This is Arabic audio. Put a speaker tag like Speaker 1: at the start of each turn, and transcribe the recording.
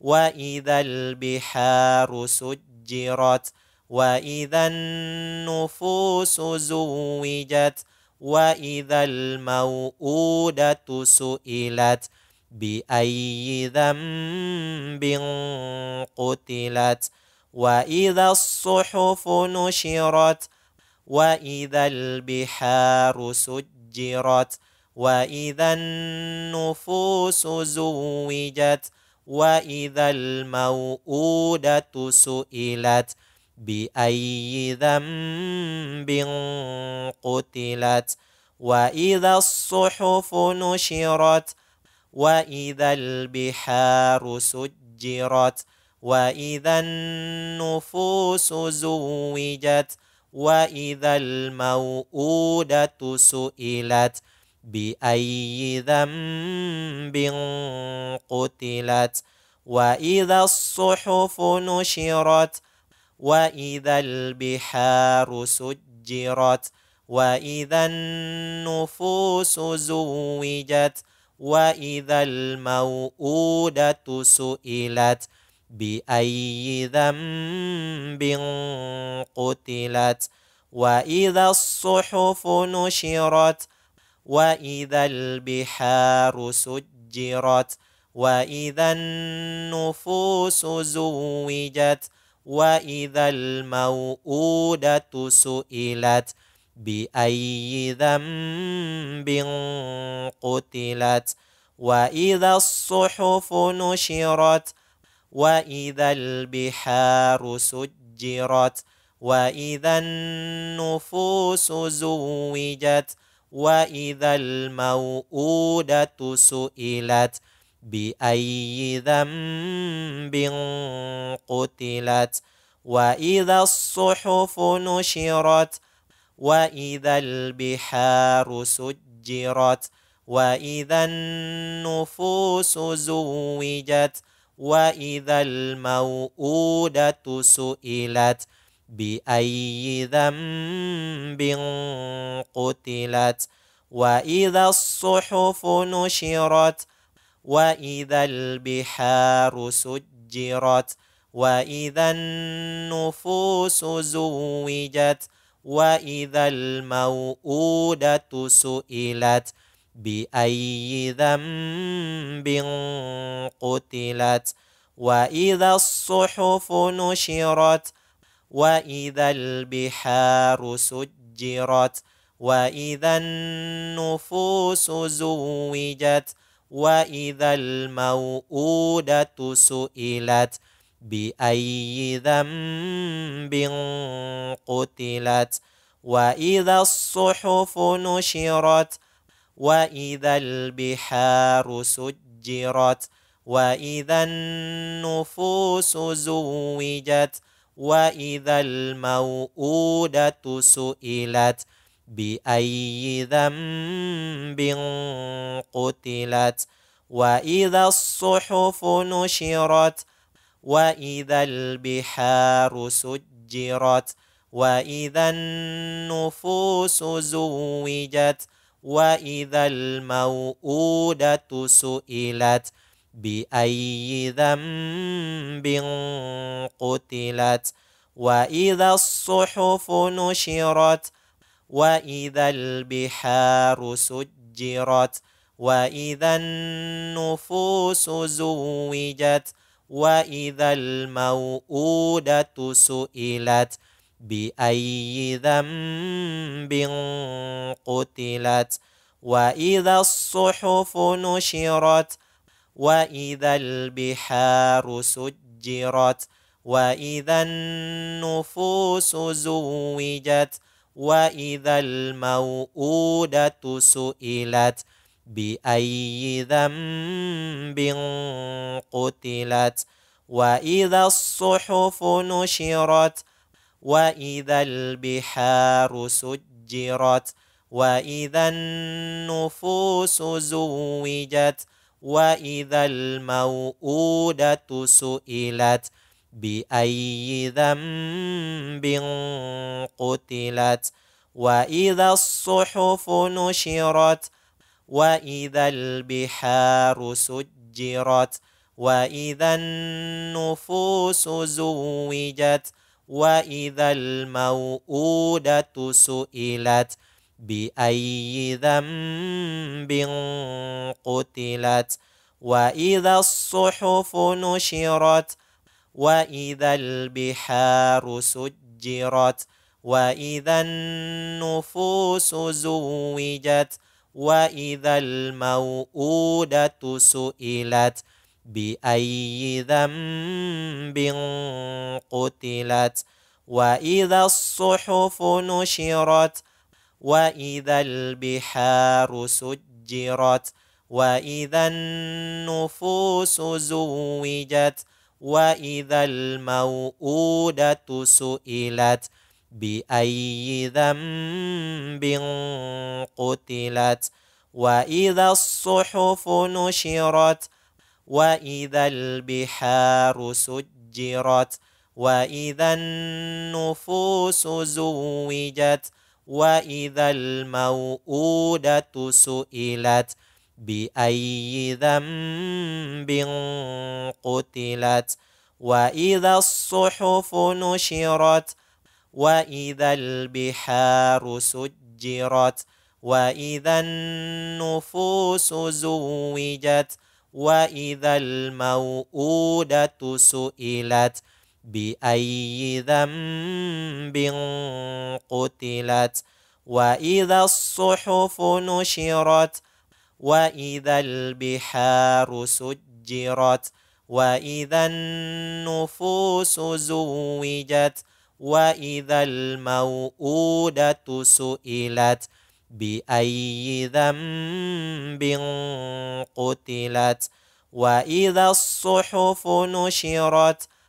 Speaker 1: وإذا البحار سجرت وإذا النفوس زوجت وإذا الموءودة سئلت بأي ذنب قتلت وإذا الصحف نشرت وإذا البحار سجرت وإذا النفوس زوجت وإذا الموءودة سئلت بأي ذنب قتلت وإذا الصحف نشرت وإذا البحار سجرت وإذا النفوس زوجت وإذا الموءودة سئلت بأي ذنب قتلت وإذا الصحف نشرت وإذا البحار سجرت وإذا النفوس زوجت وإذا الموءودة سئلت بأي ذنب قتلت وإذا الصحف نشرت وإذا البحار سجرت وإذا النفوس زوجت وإذا الموءودة سئلت بأي ذنب قتلت وإذا الصحف نشرت وإذا البحار سجرت وإذا النفوس زوجت وإذا الموءودة سئلت بأي ذنب قتلت وإذا الصحف نشرت وإذا البحار سجرت وإذا النفوس زوجت وإذا الموءودة سئلت بأي ذنب قتلت وإذا الصحف نشرت وإذا البحار سجرت وإذا النفوس زوجت وإذا الموءودة سئلت بأي ذنب قتلت وإذا الصحف نشرت وإذا البحار سجرت وإذا النفوس زوجت وإذا الموءودة سئلت بأي ذنب قتلت وإذا الصحف نشرت وإذا البحار سجرت وإذا النفوس زوجت وإذا الموءودة سئلت بأي ذنب قتلت وإذا الصحف نشرت وإذا البحار سجرت وإذا النفوس زوجت وإذا الموءودة سئلت بأي ذنب قتلت وإذا الصحف نشرت وإذا البحار سجرت وإذا النفوس زوجت وإذا الموءودة سئلت بأي ذنب قتلت وإذا الصحف نشرت وإذا البحار سجرت وإذا النفوس زوجت وإذا الموءودة سئلت بأي ذنب قتلت وإذا الصحف نشرت وإذا البحار سجرت وإذا النفوس زوجت وإذا الموءودة سئلت بأي ذنب قتلت وإذا الصحف نشرت وإذا البحار سجرت وإذا النفوس زوجت وإذا الموءودة سئلت بأي ذنب قتلت وإذا الصحف نشرت وإذا البحار سجرت وإذا النفوس زوجت وإذا الموءودة سئلت بأي ذنب قتلت وإذا الصحف نشرت وإذا البحار سجرت وإذا النفوس زوجت وإذا الموءودة سئلت بأي ذنب قتلت وإذا الصحف نشرت وإذا البحار سجرت وإذا النفوس زوجت وإذا الموءودة سئلت بأي ذنب قتلت وإذا الصحف نشرت وإذا البحار سجرت وإذا النفوس زوجت وإذا الموءودة سئلت بأي ذنب قتلت وإذا الصحف نشرت وإذا البحار سجرت وإذا النفوس زوجت وإذا الموءودة سئلت بأي ذنب قتلت وإذا الصحف نشرت